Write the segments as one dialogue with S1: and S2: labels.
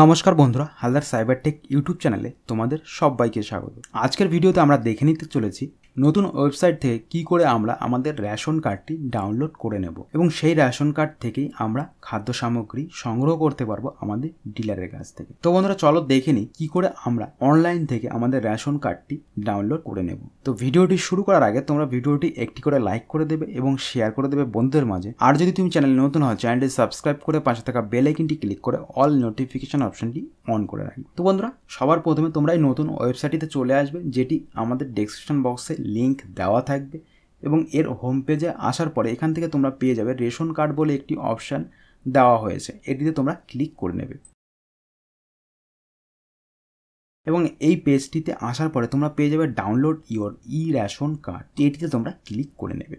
S1: নমস্কার বন্ধুরা Haldar cyber take YouTube চ্যানেলে তোমাদের সবাইকে স্বাগত আজকের ভিডিওতে আমরা দেখে নিতে চলেছি নতুন ওয়েবসাইট থেকে কি করে আমরা আমাদের রেশন কার্ডটি ডাউনলোড করে নেব এবং সেই রেশন কার্ড থেকেই আমরা খাদ্য সামগ্রী সংগ্রহ করতে পারবো আমাদের ডিলারের কাছ থেকে তো বন্ধুরা চলো দেখে নিই কী করে আমরা অনলাইন থেকে আমাদের রেশন কার্ডটি ডাউনলোড করে নেব তো ভিডিওটি শুরু করার আগে তোমরা ভিডিওটি একটি করে লাইক করে দেবে এবং শেয়ার করে দেবে বন্ধুদের মাঝে আর যদি তুমি চ্যানেলে নতুন হয় চ্যানেলটি সাবস্ক্রাইব করে পাশে থাকা বেল আইকনটি ক্লিক করে অল নোটিফিকেশন অপশনটি অন করে রাখবে তো বন্ধুরা সবার প্রথমে তোমরা এই নতুন ওয়েবসাইটটিতে চলে আসবে যেটি আমাদের ডেসক্রিপশন বক্সে লিঙ্ক দেওয়া থাকবে এবং এর হোম পেজে আসার পরে এখান থেকে তোমরা পেয়ে যাবে রেশন কার্ড বলে একটি অপশান দেওয়া হয়েছে এটিতে তোমরা ক্লিক করে নেবে
S2: এবং এই পেজটিতে আসার পরে তোমরা পেয়ে যাবে download your e ration card এটিতে তোমরা ক্লিক করে নেবে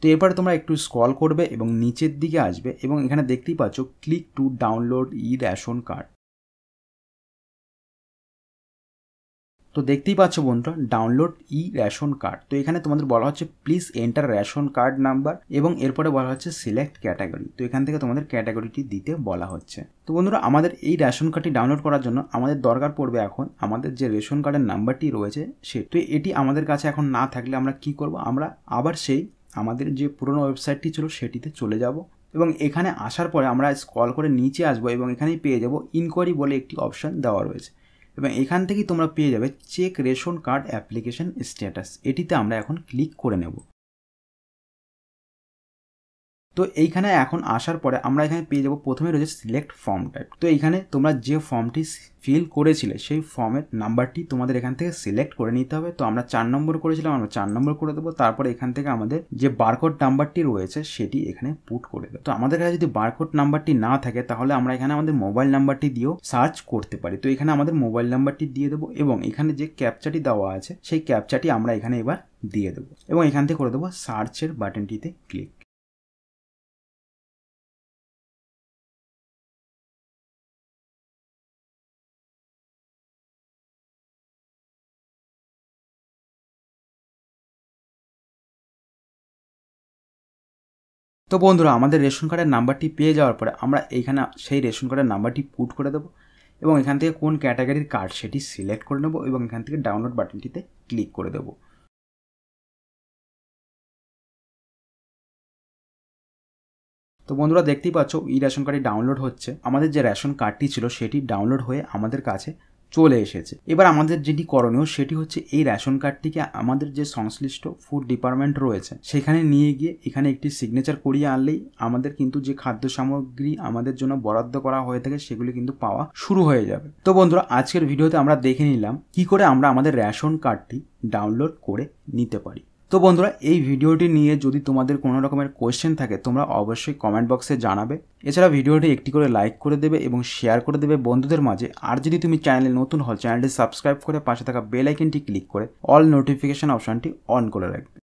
S2: তো এরপরে তোমরা একটু স্ক্রল করবে এবং নিচের দিকে আসবে এবং এখানে দেখতেই পাচ্ছ click to download e ration card তো দেখতেই পাচ্ছ বন্ধুরা ডাউনলোড ই রেশন
S1: কার্ড তো এখানে তোমাদের বলা হচ্ছে please enter ration card number এবং এরপরে বলা হচ্ছে সিলেক্ট ক্যাটাগরি তো এখান থেকে তোমাদের ক্যাটাগরিটি দিতে বলা হচ্ছে তো বন্ধুরা আমাদের এই রেশন কার্ডটি ডাউনলোড করার জন্য আমাদের দরকার পড়বে এখন আমাদের যে রেশন কার্ডের নাম্বারটি রয়েছে সে তো এটি আমাদের কাছে এখন না থাকলে আমরা কি করব আমরা আবার সেই আমাদের যে পুরনো ওয়েবসাইটটি ছিল সেটিতে চলে যাব এবং এখানে আসার পরে আমরা স্কল করে নিচে আসবো এবং এখানেই পেয়ে যাব ইনকোয়ারি বলে একটি অপশান দেওয়া রয়েছে এবং এখান থেকেই তোমরা পেয়ে যাবে check ration card application status
S2: এটিতে আমরা এখন ক্লিক করে নেব তো এইখানে
S1: এখন আসার পরে আমরা এখানে পেয়ে যাবো প্রথমে রয়েছে সিলেক্ট ফর্ম টাইপ তো এইখানে তোমরা যে ফর্মটি ফিল করেছিলে সেই ফর্মের নাম্বারটি তোমাদের এখান থেকে সিলেক্ট করে নিতে হবে তো আমরা চার নম্বর করেছিলাম আমরা চার নম্বর করে দেবো তারপর এখান থেকে আমাদের যে বারকোড নাম্বারটি রয়েছে সেটি এখানে পুট করে দেবো তো আমাদের কাছে যদি বারকোড নাম্বারটি না থাকে তাহলে আমরা এখানে আমাদের মোবাইল নাম্বারটি দিয়েও সার্চ করতে পারি তো এখানে আমাদের মোবাইল নাম্বারটি দিয়ে দেবো এবং এখানে যে ক্যাপচাটি দেওয়া আছে সেই ক্যাপচাটি আমরা এখানে
S3: এবার দিয়ে দেবো এবং এখান থেকে করে দেবো সার্চের বাটনটিতে ক্লিক তো বন্ধুরা আমাদের
S1: রেশন কার্ডের নাম্বারটি পেয়ে যাওয়ার পরে আমরা এইখানে সেই রেশন কার্ডের নাম্বারটি পুট করে দেবো এবং এখান
S3: থেকে কোন ক্যাটাগরির কার্ড সেটি সিলেক্ট করে নেব এবং এখান থেকে ডাউনলোড বাটনটিতে ক্লিক করে দেবো
S1: তো বন্ধুরা দেখতেই পাচ্ছ ই রেশন কার্ডটি ডাউনলোড হচ্ছে আমাদের যে রেশন কার্ডটি ছিল সেটি ডাউনলোড হয়ে আমাদের কাছে চলে এসেছে এবার আমাদের যেটি করণীয় সেটি হচ্ছে এই রেশন কার্ডটিকে আমাদের যে সংশ্লিষ্ট ফুড ডিপার্টমেন্ট রয়েছে সেখানে নিয়ে গিয়ে এখানে একটি সিগনেচার করিয়ে আনলেই আমাদের কিন্তু যে খাদ্য সামগ্রী আমাদের জন্য বরাদ্দ করা হয়ে থাকে সেগুলি কিন্তু পাওয়া শুরু হয়ে যাবে তো বন্ধুরা আজকের ভিডিওতে আমরা দেখে নিলাম কি করে আমরা আমাদের রেশন কার্ডটি ডাউনলোড করে নিতে পারি তো বন্ধুরা এই ভিডিওটি নিয়ে যদি তোমাদের কোনো রকমের কোয়েশ্চেন থাকে তোমরা অবশ্যই কমেন্ট বক্সে জানাবে এছাড়া ভিডিওটি একটি করে লাইক করে দেবে এবং শেয়ার করে দেবে বন্ধুদের মাঝে আর যদি তুমি চ্যানেলে নতুন হল চ্যানেলটি সাবস্ক্রাইব করে পাশে থাকা বেল আইকনটি ক্লিক করে অল নোটিফিকেশন অপশানটি
S3: অন করে রাখবে